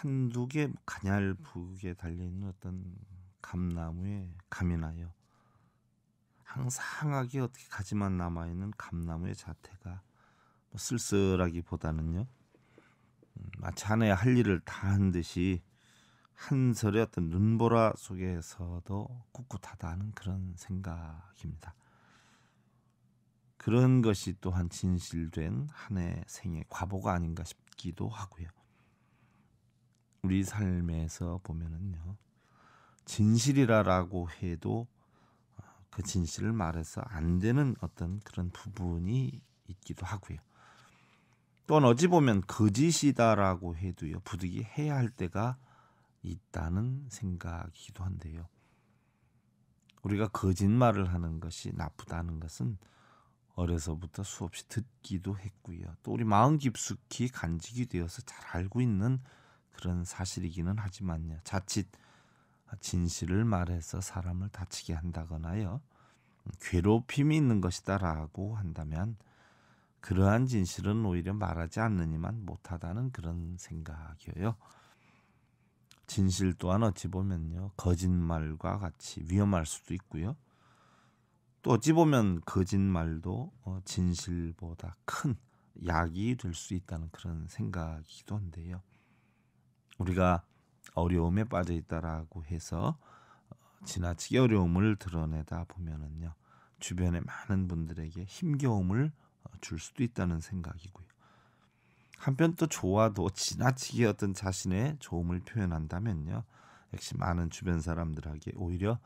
한두 개 가냘북에 음. 달려있는 어떤 감나무에 감이 나요. 항상하게 어떻게 가지만 남아있는 감나무의 자태가 뭐 쓸쓸하기보다는요. 음, 마치 하나의 할 일을 다 한 듯이 한 설의 어떤 눈보라 속에서도 꿋꿋하다는 그런 생각입니다. 그런 것이 또한 진실된 한해 생의 과보가 아닌가 싶기도 하고요. 우리 삶에서 보면은요. 진실이라라고 해도 어, 그 진실을 말해서 안 되는 어떤 그런 부분이 있기도 하고요. 또는 어찌 보면 거짓이다라고 해도요. 부득이 해야 할 때가 있다는 생각이기도 한데요. 우리가 거짓말을 하는 것이 나쁘다는 것은 어려서부터 수없이 듣기도 했고요. 또 우리 마음 깊숙이 간직이 되어서 잘 알고 있는 그런 사실이기는 하지만요. 자칫 진실을 말해서 사람을 다치게 한다거나요. 음, 괴롭힘이 있는 것이다라고 한다면 그러한 진실은 오히려 말하지 않느니만 못하다는 그런 생각이에요. 진실 또한 어찌 보면요. 거짓말과 같이 위험할 수도 있고요. 또 어찌 보면 거짓말도 어, 진실보다 큰 약이 될 수 있다는 그런 생각이기도 한데요. 우리가 어려움에 빠져 있다라고 해서 어, 지나치게 어려움을 드러내다 보면은요 주변의 많은 분들에게 힘겨움을 어, 줄 수도 있다는 생각이고요 한편 또 좋아도 지나치게 어떤 자신의 좋음을 표현한다면요 역시 많은 주변 사람들에게 오히려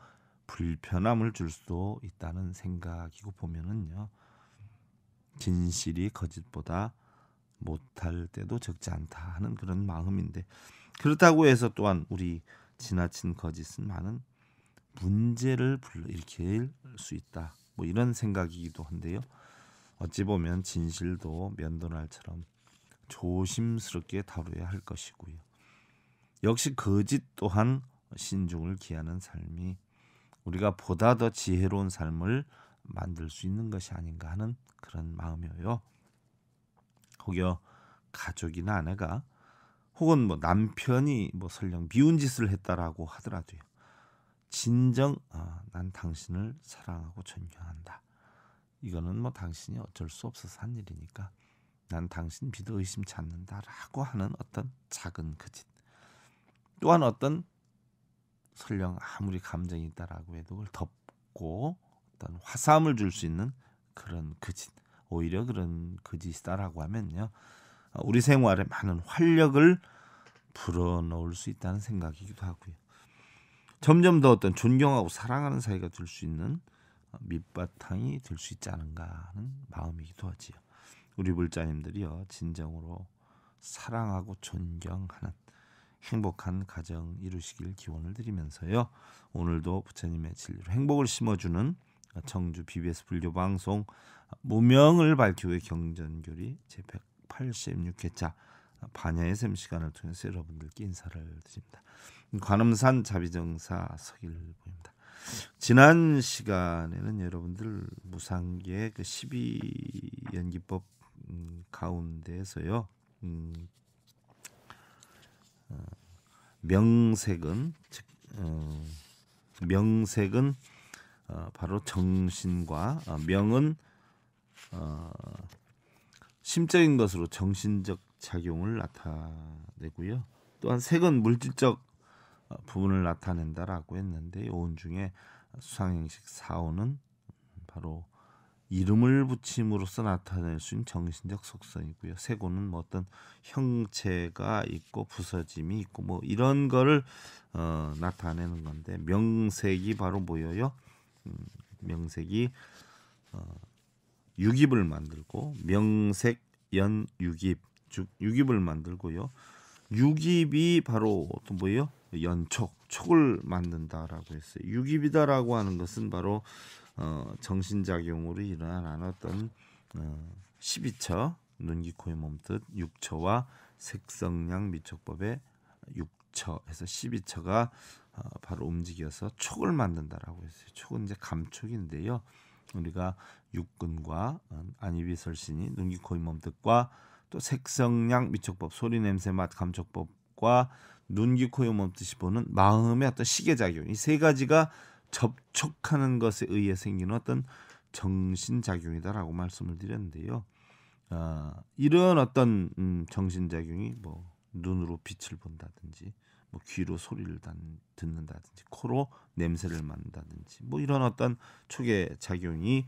불편함을 줄 수도 있다는 생각이고 보면은요 진실이 거짓보다 못할 때도 적지 않다 하는 그런 마음인데 그렇다고 해서 또한 우리 지나친 거짓은 많은 문제를 불러일으킬 수 있다. 뭐 이런 생각이기도 한데요. 어찌 보면 진실도 면도날처럼 조심스럽게 다루어야 할 것이고요. 역시 거짓 또한 신중을 기하는 삶이 우리가 보다 더 지혜로운 삶을 만들 수 있는 것이 아닌가 하는 그런 마음이에요. 혹여 가족이나 아내가 혹은 뭐 남편이 뭐 설령 미운 짓을 했다라고 하더라도요. 진정 아, 난 당신을 사랑하고 존경한다. 이거는 뭐 당신이 어쩔 수 없어서 한 일이니까 난 당신 믿어 의심치 않는다라고 하는 어떤 작은 그짓 또한 어떤 설령 아무리 감정이 있다라고 해도 그걸 덮고 어떤 화사함을 줄 수 있는 그런 그짓 오히려 그런 그짓이다라고 하면요 우리 생활에 많은 활력을 불어넣을 수 있다는 생각이기도 하고요. 점점 더 어떤 존경하고 사랑하는 사이가 될 수 있는 밑바탕이 될 수 있지 않은가 하는 마음이기도 하지요. 우리 물자님들이요 진정으로 사랑하고 존경하는 행복한 가정 이루시길 기원을 드리면서요 오늘도 부처님의 진리로 행복을 심어주는 청주 BBS 불교 방송 무명을 밝히고의 경전교리 제1 8 6 8회차 반야의 샘 시간을 통해서 여러분들께 인사를 드립니다. 관음산 자비정사 서길보입니다. 지난 시간에는 여러분들 무상계 그 12연기법 음, 가운데에서요. 음, 어, 명색은 즉 어, 명색은 어, 바로 정신과 어, 명은 어, 심적인 것으로 정신적 작용을 나타내고요. 또한 색은 물질적 어, 부분을 나타낸다라고 했는데 오은 중에 수상행식 사오는 바로 이름을 붙임으로써 나타낼 수 있는 정신적 속성이고요. 세고는 뭐 어떤 형체가 있고 부서짐이 있고 뭐 이런 거를 어, 나타내는 건데 명색이 바로 뭐예요? 음, 명색이 어, 유기불 만들고 명색 연 육입 즉 육입을 만들고요. 유기비 바로 또 뭐예요? 연촉, 촉을 만든다라고 했어요. 유기비다라고 하는 것은 바로 어, 정신작용으로 일어난 어떤 어, 12처 눈기코의 몸뜻 6처와 색성량 미촉법의 6처에서 12처가 어, 바로 움직여서 촉을 만든다라고 했어요. 촉은 이제 감촉인데요. 우리가 육근과 안이비설신이 눈기 코이 몸뜻과 또 색성량 미촉법 소리 냄새 맛 감촉법과 눈기 코이 몸뜻이 보는 마음의 어떤 시계 작용 이 세 가지가 접촉하는 것에 의해 생기는 어떤 정신 작용이다라고 말씀을 드렸는데요. 아, 이런 어떤 음, 정신 작용이 뭐 눈으로 빛을 본다든지 뭐 귀로 소리를 듣는다든지 코로 냄새를 맡는다든지 뭐 이런 어떤 촉의 작용이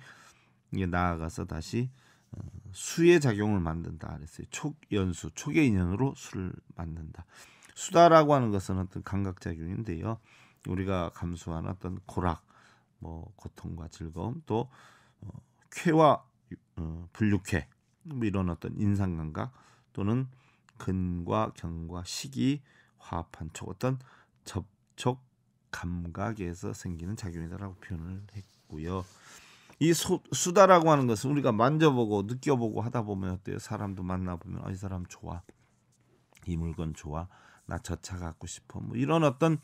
이게 나아가서 다시 어, 수의 작용을 만든다 그랬어요. 촉연수, 촉의 인연으로 수를 만든다. 수다라고 하는 것은 어떤 감각 작용인데요. 우리가 감수하는 어떤 고락, 뭐 고통과 즐거움, 또 어, 쾌와 어, 불육해뭐 이런 어떤 인상 감각 또는 근과 경과 시기 화합한 촉 어떤 접촉 감각에서 생기는 작용이다라고 표현을 했고요. 이 소, 수다라고 하는 것은 우리가 만져보고 느껴보고 하다 보면 어때요? 사람도 만나보면 어, 이 사람 좋아, 이 물건 좋아, 나 저 차 갖고 싶어, 뭐 이런 어떤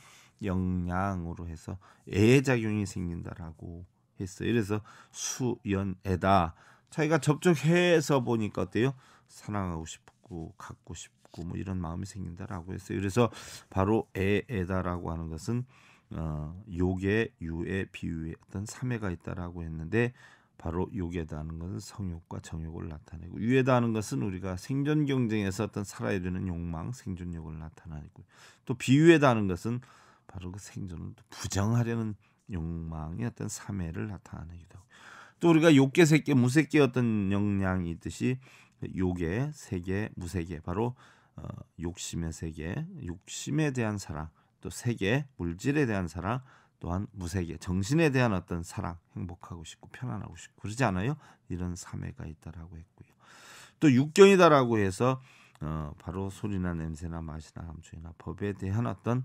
영향으로 해서 애작용이 생긴다라고 했어요. 그래서 수연애다. 자기가 접촉해서 보니까 어때요? 사랑하고 싶고 갖고 싶고 싶고 뭐 이런 마음이 생긴다라고 했어요. 그래서 바로 에에다라고 하는 것은 어, 욕에 유에 비유에 어떤 삼해가 있다라고 했는데 바로 욕에다는 것은 성욕과 정욕을 나타내고 유에다는 것은 우리가 생존 경쟁에서 어떤 살아야 되는 욕망 생존욕을 나타내고 또 비유에다는 것은 바로 그 생존을 부정하려는 욕망의 어떤 삼해를 나타내기도 하고 또 우리가 욕계 세계 무색계 어떤 역량이 있듯이 욕의 그 세계 무세계 바로 어, 욕심의 세계, 욕심에 대한 사랑, 또 세계, 물질에 대한 사랑, 또한 무세계, 정신에 대한 어떤 사랑, 행복하고 싶고 편안하고 싶고 그러지 않아요? 이런 삼해가 있다라고 했고요. 또 육경이다라고 해서 어, 바로 소리나 냄새나 맛이나 감정이나 법에 대한 어떤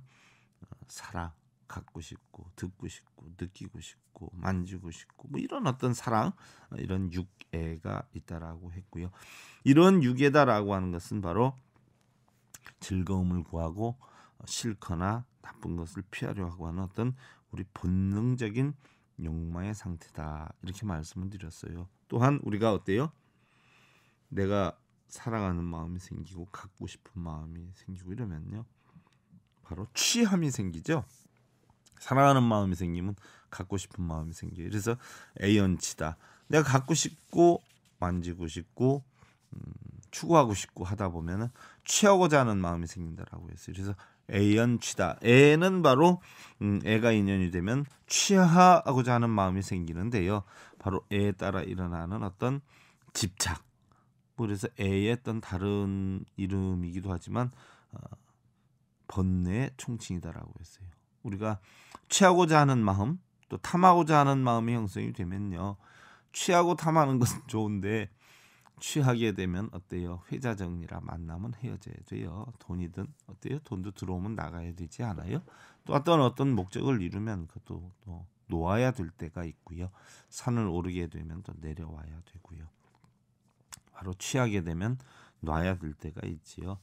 어, 사랑 갖고 싶고 듣고 싶고 느끼고 싶고 만지고 싶고 뭐 이런 어떤 사랑 어, 이런 육애가 있다라고 했고요. 이런 육애다라고 하는 것은 바로 즐거움을 구하고 싫거나 나쁜 것을 피하려 고 하는 어떤 우리 본능적인 욕망의 상태다 이렇게 말씀을 드렸어요. 또한 우리가 어때요? 내가 사랑하는 마음이 생기고 갖고 싶은 마음이 생기고 이러면요, 바로 취함이 생기죠. 사랑하는 마음이 생기면 갖고 싶은 마음이 생기요 그래서 애연치다. 내가 갖고 싶고 만지고 싶고 음, 추구하고 싶고 하다 보면은 취하고자 하는 마음이 생긴다라고 했어요. 그래서 애연취다. 애는 바로 음, 애가 인연이 되면 취하고자 하는 마음이 생기는데요. 바로 애에 따라 일어나는 어떤 집착. 뭐 그래서 애의 어떤 다른 이름이기도 하지만 어, 번뇌의 총칭이다라고 했어요. 우리가 취하고자 하는 마음, 또 탐하고자 하는 마음이 형성이 되면요. 취하고 탐하는 것은 좋은데 취하게 되면 어때요? 회자 정리라 만나면 헤어져야 돼요. 돈이든 어때요? 돈도 들어오면 나가야 되지 않아요? 또 어떤 어떤 목적을 이루면 그것도 또 놓아야 될 때가 있고요. 산을 오르게 되면 또 내려와야 되고요. 바로 취하게 되면 놔야 될 때가 있지요.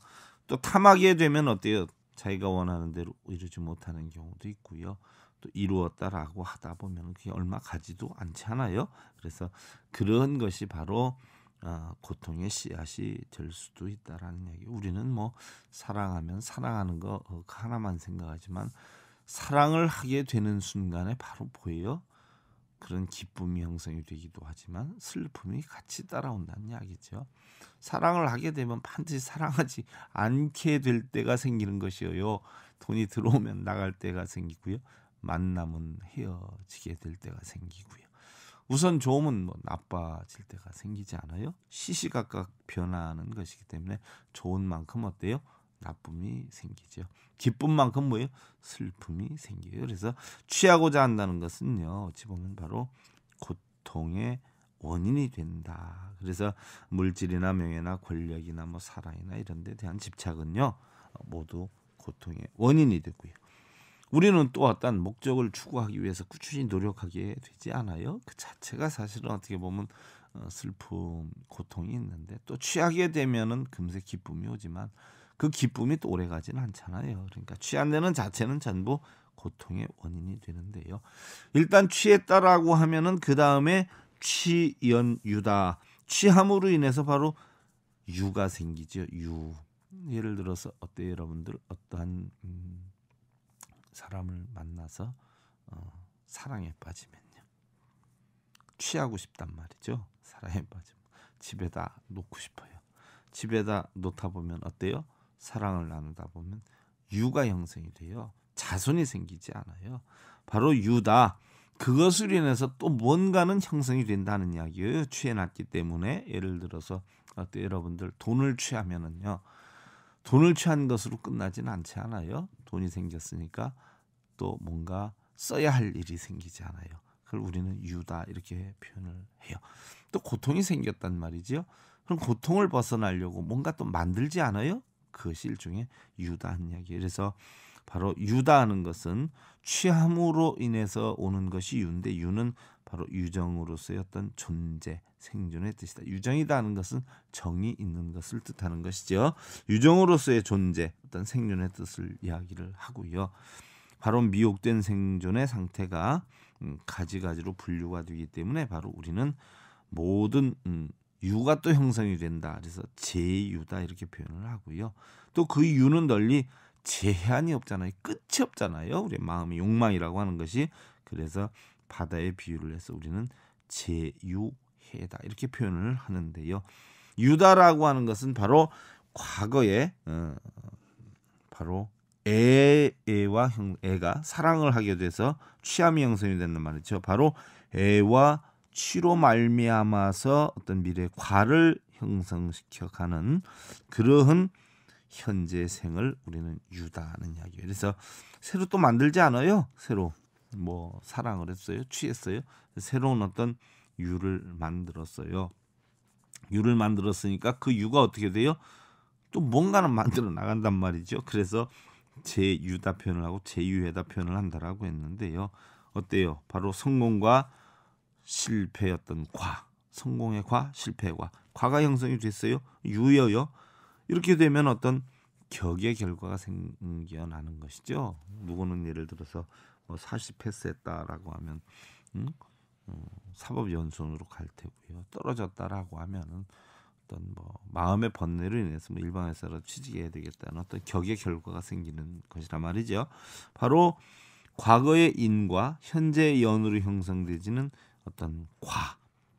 또 탐하게 되면 어때요? 자기가 원하는 대로 이루지 못하는 경우도 있고요. 또 이루었다라고 하다 보면 그게 얼마 가지도 않잖아요. 그래서 그런 것이 바로 어, 고통의 씨앗이 될 수도 있다라는 얘기. 우리는 뭐 사랑하면 사랑하는 거 어, 그 하나만 생각하지만 사랑을 하게 되는 순간에 바로 보여 그런 기쁨이 형성이 되기도 하지만 슬픔이 같이 따라온다는 이야기죠. 사랑을 하게 되면 반드시 사랑하지 않게 될 때가 생기는 것이어요. 돈이 들어오면 나갈 때가 생기고요. 만남은 헤어지게 될 때가 생기고요. 우선 좋음은 뭐 나빠질 때가 생기지 않아요. 시시각각 변화하는 것이기 때문에 좋은 만큼 어때요? 나쁨이 생기죠. 기쁜 만큼 뭐예요? 슬픔이 생겨요. 그래서 취하고자 한다는 것은요. 어찌 보면 바로 고통의 원인이 된다. 그래서 물질이나 명예나 권력이나 뭐 사랑이나 이런 데 대한 집착은요. 모두 고통의 원인이 되고요. 우리는 또 어떤 목적을 추구하기 위해서 꾸준히 노력하게 되지 않아요. 그 자체가 사실은 어떻게 보면 어, 슬픔, 고통이 있는데 또 취하게 되면은 금세 기쁨이 오지만 그 기쁨이 또 오래 가지는 않잖아요. 그러니까 취한데는 자체는 전부 고통의 원인이 되는데요. 일단 취했다라고 하면은 그 다음에 취연유다 취함으로 인해서 바로 유가 생기죠. 유 예를 들어서 어때 여러분들 어떠한 음, 사람을 만나서 어, 사랑에 빠지면요. 취하고 싶단 말이죠. 사랑에 빠지면 집에다 놓고 싶어요. 집에다 놓다 보면 어때요? 사랑을 나누다 보면 유가 형성이 돼요. 자손이 생기지 않아요. 바로 유다. 그것을 인해서 또 뭔가는 형성이 된다는 이야기예요. 취해놨기 때문에 예를 들어서 어때 여러분들 돈을 취하면은요. 돈을 취한 것으로 끝나지는 않지 않아요. 돈이 생겼으니까 또 뭔가 써야 할 일이 생기지 않아요. 그걸 우리는 유다 이렇게 표현을 해요. 또 고통이 생겼단 말이지요. 그럼 고통을 벗어나려고 뭔가 또 만들지 않아요? 그것이 일종의 유다한 이야기. 그래서 바로 유다하는 것은 취함으로 인해서 오는 것이 유인데 유는 바로 유정으로서의 어떤 존재 생존의 뜻이다. 유정이다는 것은 정이 있는 것을 뜻하는 것이죠. 유정으로서의 존재 어떤 생존의 뜻을 이야기를 하고요. 바로 미혹된 생존의 상태가 음, 가지가지로 분류가 되기 때문에 바로 우리는 모든 음, 유가 또 형성이 된다. 그래서 제유다 이렇게 표현을 하고요. 또 그 유는 널리 제한이 없잖아요. 끝이 없잖아요. 우리 마음의 욕망이라고 하는 것이 그래서 바다에 비유를 해서 우리는 제유해다 이렇게 표현을 하는데요. 유다라고 하는 것은 바로 과거에 어, 바로 애, 애와 형, 애가 사랑을 하게 돼서 취함이 형성이 된단 말이죠. 바로 애와 취로 말미암아서 어떤 미래 의 과를 형성시켜 가는 그러한 현재 생을 우리는 유다는 하 이야기. 그래서 새로 또 만들지 않아요. 새로 뭐 사랑을 했어요, 취했어요. 새로운 어떤 유를 만들었어요. 유를 만들었으니까 그 유가 어떻게 돼요? 또 뭔가는 만들어 나간단 말이죠. 그래서 제유다 표현을 하고 제유에다 표현을 한다라고 했는데요. 어때요? 바로 성공과 실패였던 과, 성공의 과, 실패의 과, 과가 형성이 됐어요. 유여요. 이렇게 되면 어떤 격의 결과가 생겨나는 것이죠. 누구는 예를 들어서 뭐 사십 패스했다라고 하면 음? 음, 사법 연수원으로 갈 테고요. 떨어졌다라고 하면은 어떤 뭐 마음의 번뇌를 인해서 뭐 일반 회사로 취직해야 되겠다는 어떤 격의 결과가 생기는 것이란 말이죠. 바로 과거의 인과 현재의 연으로 형성되지는 어떤 과,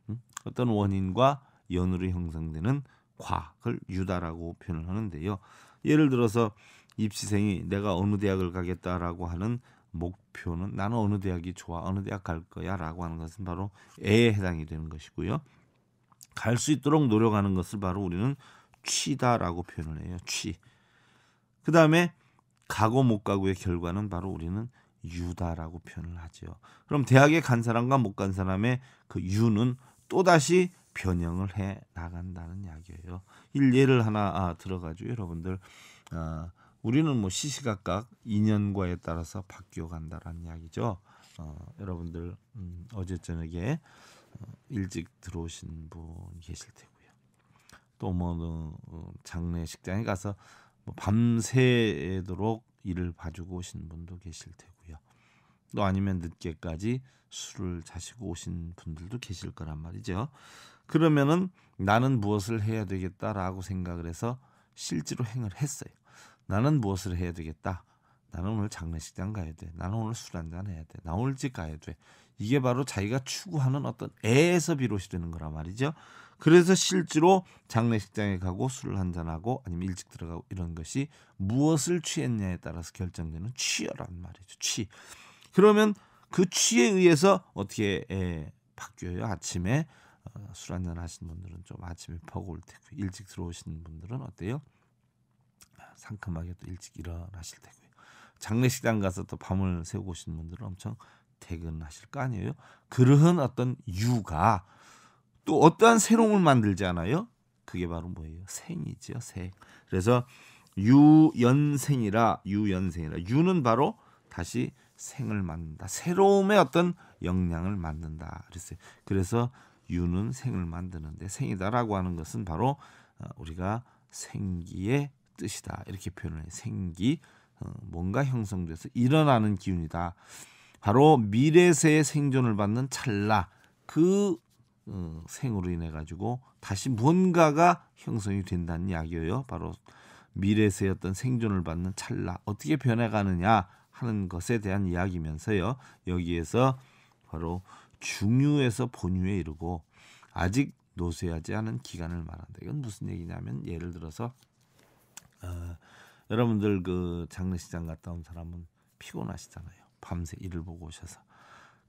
음? 어떤 원인과 연으로 형성되는 과학을 유다라고 표현을 하는데요. 예를 들어서 입시생이 내가 어느 대학을 가겠다라고 하는 목표는 나는 어느 대학이 좋아 어느 대학 갈 거야라고 하는 것은 바로 애에 해당이 되는 것이고요. 갈 수 있도록 노력하는 것을 바로 우리는 취다라고 표현을 해요. 취. 그 다음에 가고 못 가고의 결과는 바로 우리는 유다라고 표현을 하죠. 그럼 대학에 간 사람과 못 간 사람의 그 유는 또다시 변형을 해 나간다는 이야기예요. 일례를 하나 아, 들어가지 여러분들 아, 우리는 뭐 시시각각 인연과에 따라서 바뀌어 간다라는 이야기죠. 어, 여러분들 음, 어제 저녁에 어, 일찍 들어오신 분 계실 테고요. 또뭐 뭐, 어, 장례 식장에 가서 뭐 밤새도록 일을 봐주고 오신 분도 계실 테고요. 또 아니면 늦게까지 술을 자시고 오신 분들도 계실 거란 말이죠. 그러면은 나는 무엇을 해야 되겠다라고 생각을 해서 실제로 행을 했어요. 나는 무엇을 해야 되겠다. 나는 오늘 장례식장 가야 돼. 나는 오늘 술 한잔 해야 돼. 나 오늘 집 가야 돼. 이게 바로 자기가 추구하는 어떤 애에서 비롯이 되는 거란 말이죠. 그래서 실제로 장례식장에 가고 술을 한 잔하고 아니면 일찍 들어가고 이런 것이 무엇을 취했냐에 따라서 결정되는 취여란 말이죠. 취. 그러면 그 취에 의해서 어떻게 에, 예, 바뀌어요. 아침에 어, 술 한잔 하신 분들은 좀 아침에 버거울 테고 일찍 들어오시는 분들은 어때요? 아, 상큼하게 또 일찍 일어나실 테고요. 장례식장 가서 또 밤을 새우고 오시는 분들은 엄청 퇴근하실 거 아니에요. 그러한 어떤 유가 또 어떠한 새롱을 만들지 않아요? 그게 바로 뭐예요? 생이지요, 생. 그래서 유연생이라 유연생이라 유는 바로 다시 생을 만든다. 새로움의 어떤 역량을 만든다. 그랬어요. 그래서 유는 생을 만드는데 생이다라고 하는 것은 바로 어, 우리가 생기의 뜻이다 이렇게 표현해 생기 어, 뭔가 형성돼서 일어나는 기운이다 바로 미래세의 생존을 받는 찰나 그 어, 생으로 인해 가지고 다시 뭔가가 형성이 된다는 이야기예요 바로 미래세의 어떤 생존을 받는 찰나 어떻게 변해가느냐 하는 것에 대한 이야기면서요 여기에서 바로 중유에서 본유에 이르고 아직 노쇠하지 않은 기간을 말한다. 이건 무슨 얘기냐면 예를 들어서 어, 여러분들 그 장례식장 갔다 온 사람은 피곤하시잖아요. 밤새 일을 보고 오셔서.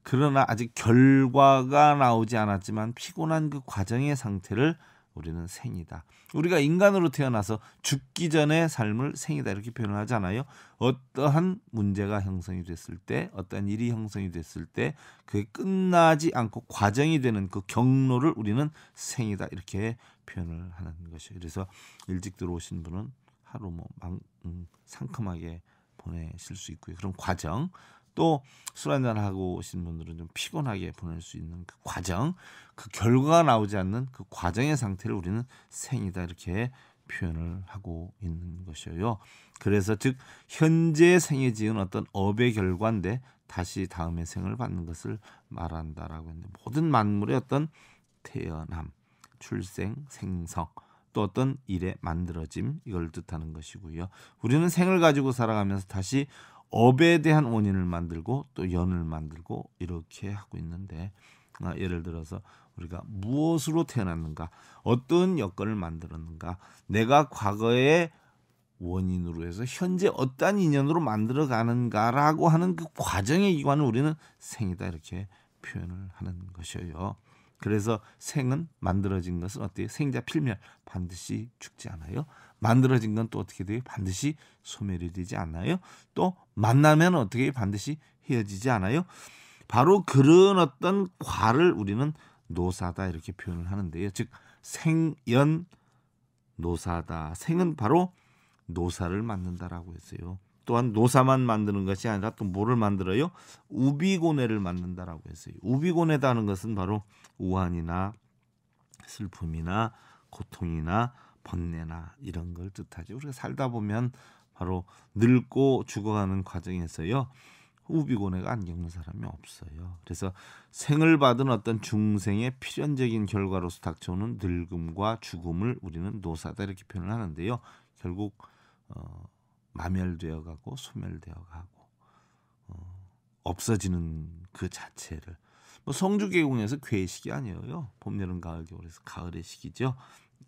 그러나 아직 결과가 나오지 않았지만 피곤한 그 과정의 상태를 우리는 생이다. 우리가 인간으로 태어나서 죽기 전에 삶을 생이다 이렇게 표현을 하잖아요. 어떠한 문제가 형성이 됐을 때, 어떠한 일이 형성이 됐을 때 그게 끝나지 않고 과정이 되는 그 경로를 우리는 생이다 이렇게 표현을 하는 것이에요 그래서 일찍 들어오신 분은 하루 뭐 음, 상, 큼하게 보내실 수 있고요. 그런 과정 또술 한잔 하고 오신 분들은 좀 피곤하게 보낼 수 있는 그 과정, 그 결과가 나오지 않는 그 과정의 상태를 우리는 생이다 이렇게 표현을 하고 있는 것이에요. 그래서 즉 현재 생에 지은 어떤 업의 결과인데 다시 다음의 생을 받는 것을 말한다라고 했는데 모든 만물의 어떤 태어남, 출생, 생성 또 어떤 일에 만들어짐 이걸 뜻하는 것이고요. 우리는 생을 가지고 살아가면서 다시 업에 대한 원인을 만들고 또 연을 만들고 이렇게 하고 있는데 아, 예를 들어서 우리가 무엇으로 태어났는가, 어떤 여건을 만들었는가, 내가 과거의 원인으로 해서 현재 어떠한 인연으로 만들어가는가라고 하는 그 과정의 기관을 우리는 생이다 이렇게 표현을 하는 것이에요. 그래서 생은 만들어진 것은 어때요? 생자 필멸 반드시 죽지 않아요. 만들어진 건 또 어떻게 돼요? 반드시 소멸이 되지 않아요. 또 만나면 어떻게 반드시 헤어지지 않아요. 바로 그런 어떤 과를 우리는 노사다 이렇게 표현을 하는데요. 즉 생연 노사다. 생은 바로 노사를 만든다라고 했어요. 또한 노사만 만드는 것이 아니라 또 뭐를 만들어요? 우비고뇌를 만든다라고 했어요. 우비고뇌다는 것은 바로 우환이나 슬픔이나 고통이나 번뇌나 이런 걸뜻하지 우리가 살다 보면 바로 늙고 죽어가는 과정에서요. 우비고뇌가 안 겪는 사람이 없어요. 그래서 생을 받은 어떤 중생의 필연적인 결과로서 닥쳐오는 늙음과 죽음을 우리는 노사다 이렇게 표현을 하는데요. 결국 어, 마멸되어 가고 소멸되어 가고 어, 없어지는 그 자체를 뭐 성주계공에서 괴식이 아니에요. 봄, 여름, 가을, 겨울에서 가을의 시기죠.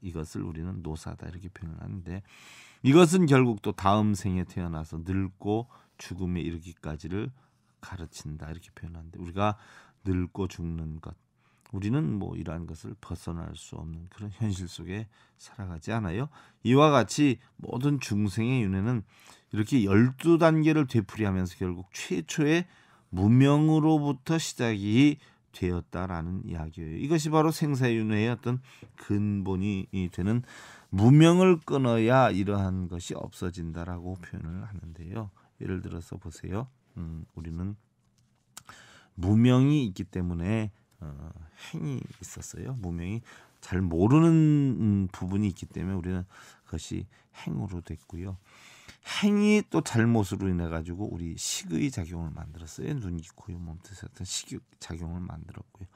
이것을 우리는 노사다 이렇게 표현하는데 이것은 결국 또 다음 생에 태어나서 늙고 죽음에 이르기까지를 가르친다 이렇게 표현하는데 우리가 늙고 죽는 것 우리는 뭐 이러한 것을 벗어날 수 없는 그런 현실 속에 살아가지 않아요. 이와 같이 모든 중생의 윤회는 이렇게 열두 단계를 되풀이하면서 결국 최초의 무명으로부터 시작이 되었다라는 이야기예요. 이것이 바로 생사윤회의 어떤 근본이 되는 무명을 끊어야 이러한 것이 없어진다라고 표현을 하는데요. 예를 들어서 보세요. 음, 우리는 무명이 있기 때문에 어, 행이 있었어요. 무명이 잘 모르는 음, 부분이 있기 때문에 우리는 그것이 행으로 됐고요. 행이 또 잘못으로 인해 가지고 우리 식의 작용을 만들었어요. 눈, 귀, 코, 몸, 뜻에 어떤 식욕 작용을 만들었고요.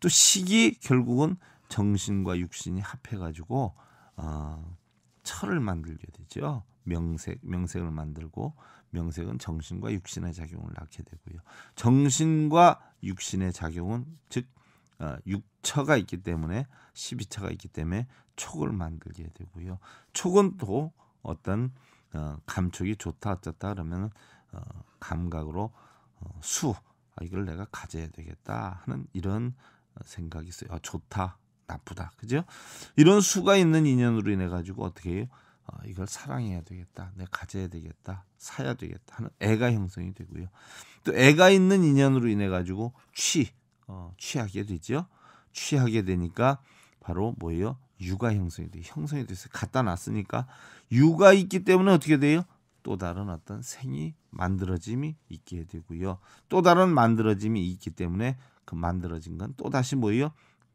또 식이 결국은 정신과 육신이 합해 가지고 어, 철을 만들게 되죠. 명색, 명색을 만들고 명색은 정신과 육신의 작용을 낳게 되고요. 정신과 육신의 작용은 즉 어, 육처가 있기 때문에 십이처가 있기 때문에 촉을 만들게 되고요. 촉은 또 어떤 어, 감촉이 좋다 어쩌다 그러면 어, 감각으로 수 아, 이걸 내가 가져야 되겠다 하는 이런 생각이 있어요. 아, 좋다, 나쁘다, 그죠? 이런 수가 있는 인연으로 인해 가지고 어떻게 해요? 어, 이걸 사랑해야 되겠다. 내가 가져야 되겠다. 사야 되겠다 하는 애가 형성이 되고요. 또 애가 있는 인연으로 인해 가지고 취 어, 취하게 되죠. 취하게 되니까 바로 뭐예요? 유가 형성이 돼. 형성이 돼서 갖다 놨으니까 유가 있기 때문에 어떻게 돼요? 또 다른 어떤 생이 만들어짐이 있게 되고요. 또 다른 만들어짐이 있기 때문에 그 만들어진 건 또 다시 뭐예요?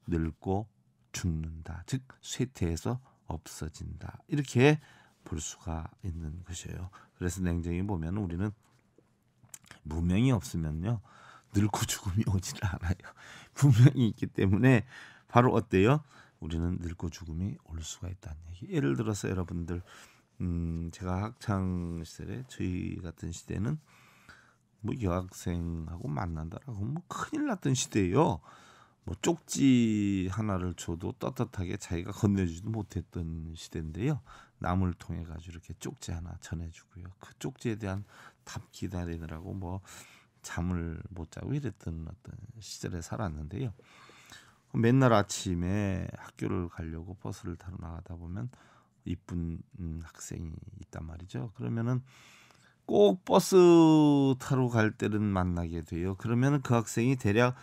늙고 죽는다. 즉 쇠퇴해서 없어진다. 이렇게 볼 수가 있는 것이에요. 그래서 냉정히 보면 우리는 무명이 없으면요. 늙고 죽음이 오질 않아요. 분명히 있기 때문에 바로 어때요? 우리는 늙고 죽음이 올 수가 있다는 얘기. 예를 들어서 여러분들 음 제가 학창 시절에 저희 같은 시대는 뭐 여학생하고 만난다라고 뭐 큰일 났던 시대예요. 뭐 쪽지 하나를 줘도 떳떳하게 자기가 건네주지도 못했던 시대인데요. 남을 통해 가지고 이렇게 쪽지 하나 전해주고요. 그 쪽지에 대한 답 기다리느라고 뭐 잠을 못 자고 이랬던 어떤 시절에 살았는데요. 맨날 아침에 학교를 가려고 버스를 타러 나가다 보면 이쁜 음, 학생이 있단 말이죠. 그러면은 꼭 버스 타러 갈 때는 만나게 돼요. 그러면은 그 학생이 대략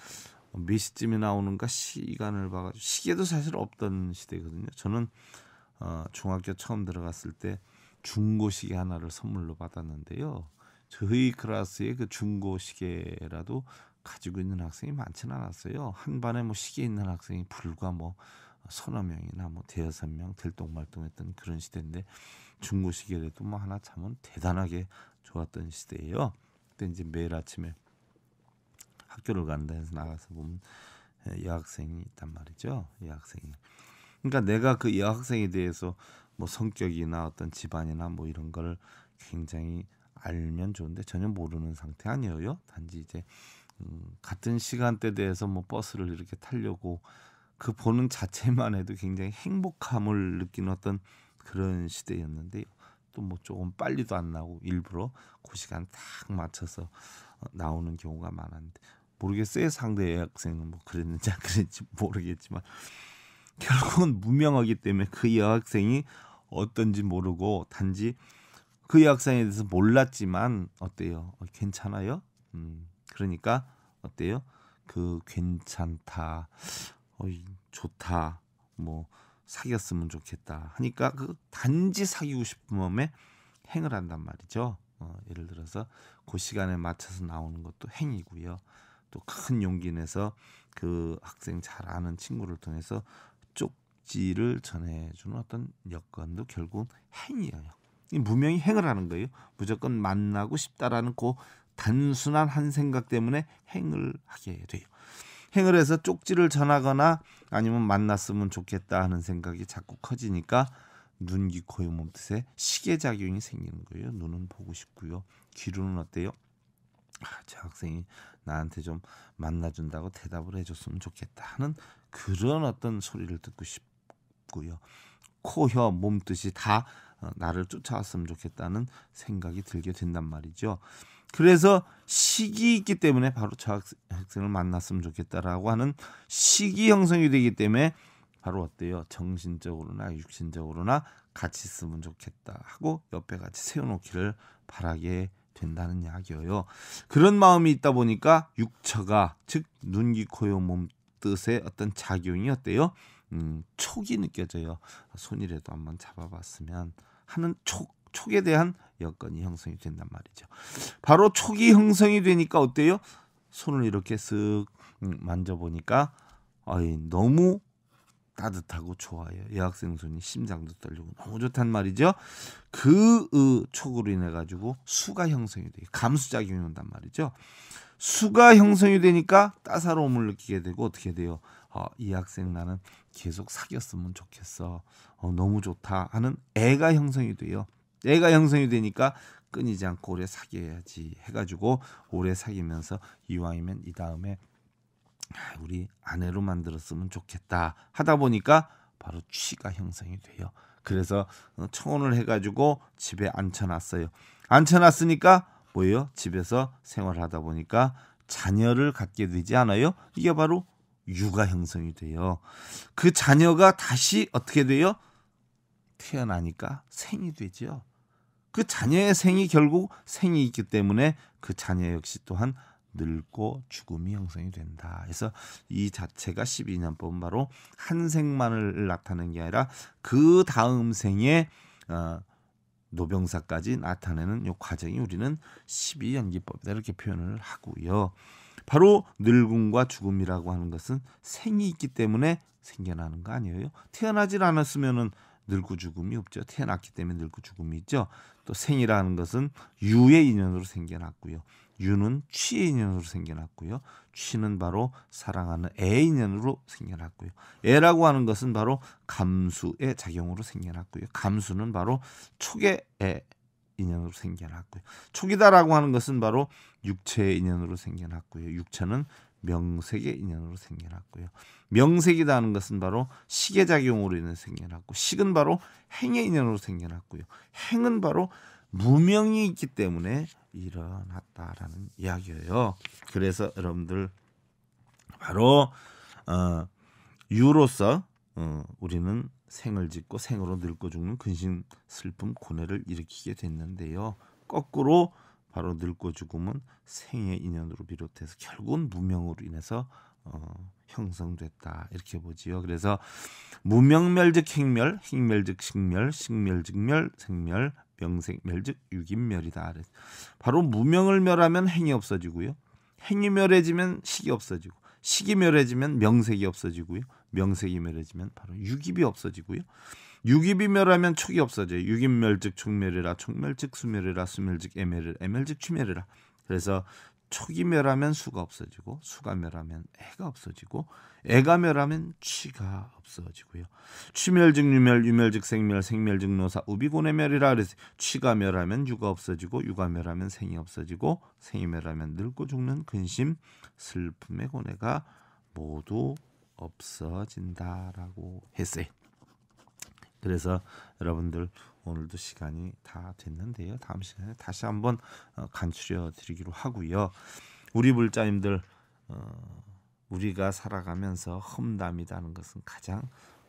몇 시쯤에 나오는가 시간을 봐가지고 시계도 사실 없던 시대거든요. 저는 어, 중학교 처음 들어갔을 때 중고 시계 하나를 선물로 받았는데요. 저희 클래스에 그 중고 시계라도 가지고 있는 학생이 많지는 않았어요. 한 반에 뭐 시계 있는 학생이 불과 뭐 서너 명이나 뭐 대여섯 명 들똥말똥했던 그런 시대인데 중고 시계라도 뭐 하나 참은 대단하게 좋았던 시대예요. 그때 이제 매일 아침에 학교를 간다 해서 나가서 보면 예, 여학생이 있단 말이죠. 여학생이. 그러니까 내가 그 여학생에 대해서 뭐 성격이나 어떤 집안이나 뭐 이런 걸 굉장히 알면 좋은데 전혀 모르는 상태 아니에요. 단지 이제 음, 같은 시간대 에 대해서 뭐 버스를 이렇게 타려고 그 보는 자체만 해도 굉장히 행복함을 느끼는 어떤 그런 시대였는데 또 뭐 조금 빨리도 안 나고 일부러 그 시간 딱 맞춰서 어, 나오는 경우가 많았는데 모르겠어요 상대 여학생은 뭐 그랬는지 안 그랬는지 모르겠지만 결국은 무명하기 때문에 그 여학생이 어떤지 모르고 단지 그 여학생에 대해서 몰랐지만 어때요 어, 괜찮아요 음 그러니까 어때요 그 괜찮다 어이 좋다 뭐 사귀었으면 좋겠다 하니까 그 단지 사귀고 싶은 마음에 행을 한단 말이죠 어, 예를 들어서 그 시간에 맞춰서 나오는 것도 행이고요 또큰 용기 내서 그 학생 잘 아는 친구를 통해서 쪽지를 전해주는 어떤 여건도 결국 행위예요. 무명이 행을 하는 거예요. 무조건 만나고 싶다라는 그 단순한 한 생각 때문에 행을 하게 돼요. 행을 해서 쪽지를 전하거나 아니면 만났으면 좋겠다 하는 생각이 자꾸 커지니까 눈, 기 코, 몸 뜻에 시계작용이 생기는 거예요. 눈은 보고 싶고요. 귀로는 어때요? 아, 제 학생이 나한테 좀 만나준다고 대답을 해줬으면 좋겠다 하는 그런 어떤 소리를 듣고 싶고요. 코, 혀, 몸뜻이 다 어, 나를 쫓아왔으면 좋겠다는 생각이 들게 된단 말이죠. 그래서 시기 있기 때문에 바로 저 학생을 만났으면 좋겠다라고 하는 시기 형성이 되기 때문에 바로 어때요? 정신적으로나 육신적으로나 같이 있으면 좋겠다 하고 옆에 같이 세워놓기를 바라게 된다는 약이어요. 그런 마음이 있다 보니까 육처가 즉 눈, 귀, 코, 요, 몸 뜻의 어떤 작용이 어때요? 음, 촉이 느껴져요. 손이라도 한번 잡아봤으면 하는 촉 촉에 대한 여건이 형성이 된단 말이죠. 바로 촉이 형성이 되니까 어때요? 손을 이렇게 쓱 음, 만져보니까 아이 너무 따뜻하고 좋아요. 여학생 손이 심장도 떨리고 너무 좋단 말이죠. 그 으, 촉으로 인해 가지고 수가 형성이 돼요. 감수작용이 온단 말이죠. 수가 형성이 되니까 따사로움을 느끼게 되고 어떻게 돼요? 어, 이 학생 나는 계속 사귀었으면 좋겠어. 어, 너무 좋다 하는 애가 형성이 돼요. 애가 형성이 되니까 끊이지 않고 오래 사귀어야지 해가지고 오래 사귀면서 이왕이면 이 다음에 아, 우리 아내로 만들었으면 좋겠다 하다 보니까 바로 쥐가 형성이 돼요. 그래서 어, 청혼을 해가지고 집에 앉혀놨어요. 앉혀놨으니까 뭐예요? 집에서 생활하다 보니까 자녀를 갖게 되지 않아요? 이게 바로 육아 형성이 돼요. 그 자녀가 다시 어떻게 돼요? 태어나니까 생이 되죠. 그 자녀의 생이 결국 생이 있기 때문에 그 자녀 역시 또한 늙고 죽음이 형성이 된다. 그래서 이 자체가 12년법은 바로 한 생만을 나타내는 게 아니라 그 다음 생에 어, 노병사까지 나타내는 요 과정이 우리는 12연기법이다 이렇게 표현을 하고요. 바로 늙음과 죽음이라고 하는 것은 생이 있기 때문에 생겨나는 거 아니에요. 태어나질 않았으면은 늙고 죽음이 없죠. 태어났기 때문에 늙고 죽음이 있죠. 또 생이라는 것은 유의 인연으로 생겨났고요. 유는 취의 인연으로 생겨났고요. 취는 바로 사랑하는 애 인연으로 생겨났고요. 애라고 하는 것은 바로 감수의 작용으로 생겨났고요. 감수는 바로 촉의 애 인연으로 생겨났고요. 촉이다라고 하는 것은 바로 육체의 인연으로 생겨났고요. 육체는 명색의 인연으로 생겨났고요. 명색이다하는 것은 바로 식의 작용으로 인해 생겨났고 식은 바로 행의 인연으로 생겨났고요. 행은 바로 무명이 있기 때문에 일어났다라는 이야기예요. 그래서 여러분들 바로 어, 유로서 어, 우리는 생을 짓고 생으로 늙고 죽는 근심, 슬픔, 고뇌를 일으키게 됐는데요. 거꾸로 바로 늙고 죽음은 생의 인연으로 비롯해서 결국은 무명으로 인해서 어, 형성됐다 이렇게 보지요. 그래서 무명멸즉 행멸, 행멸즉 식멸, 식멸즉 멸, 생멸, 명색 멸즉 유인멸이다 바로 무명을 멸하면 행이 없어지고요. 행이 멸해지면 식이 없어지고 식이 멸해지면 명색이 없어지고요. 명색이 멸해지면 바로 유입이 없어지고요. 유입이 멸하면 촉이 없어져요. 유인멸즉 촉멸이라 촉멸 즉 수멸이라 수멸 즉 애멸을 애멸 즉 취멸이라. 그래서 초기 멸하면 수가 없어지고 수가 멸하면 해가 없어지고 애가 멸하면 취가 없어지고요. 취멸즉 유멸 유멸즉 생멸 생멸즉 노사 우비곤의 멸이라 그래서 취가 멸하면 유가 없어지고 유가 멸하면 생이 없어지고 생이 멸하면 늙고 죽는 근심 슬픔의 고뇌가 모두 없어진다라고 했어요. 그래서 여러분들 오늘도 시간이 다 됐는데요. 다음 시간에 다시 한번 어, 간추려 드리기로 하고요. 우리 불자님들 어, 우리가 살아가면서 험담이라는 것은 가장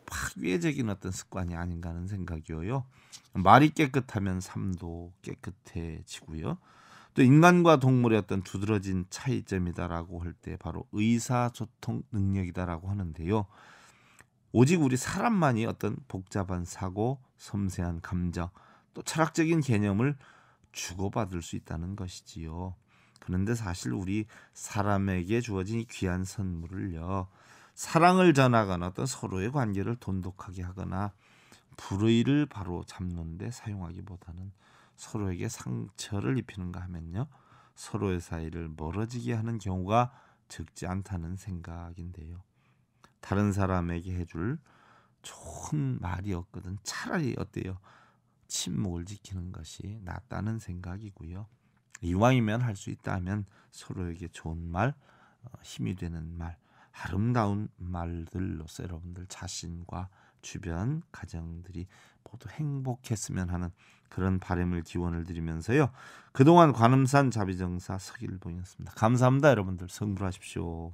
파괴적인 어떤 습관이 아닌가 하는 생각이어요. 말이 깨끗하면 삶도 깨끗해지고요. 또 인간과 동물의 어떤 두드러진 차이점이다라고 할 때 바로 의사소통 능력이다라고 하는데요. 오직 우리 사람만이 어떤 복잡한 사고, 섬세한 감정, 또 철학적인 개념을 주고받을 수 있다는 것이지요. 그런데 사실 우리 사람에게 주어진 이 귀한 선물을요. 사랑을 전하거나 어떤 서로의 관계를 돈독하게 하거나 불의를 바로 잡는데 사용하기보다는 서로에게 상처를 입히는가 하면요. 서로의 사이를 멀어지게 하는 경우가 적지 않다는 생각인데요. 다른 사람에게 해줄 좋은 말이었거든. 차라리 어때요? 침묵을 지키는 것이 낫다는 생각이고요. 이왕이면 할 수 있다면 서로에게 좋은 말, 어, 힘이 되는 말, 아름다운 말들로서 여러분들 자신과 주변 가정들이 모두 행복했으면 하는 그런 바램을 기원을 드리면서요. 그동안 관음산 자비정사 서길봉이었습니다. 감사합니다, 여러분들. 성불하십시오.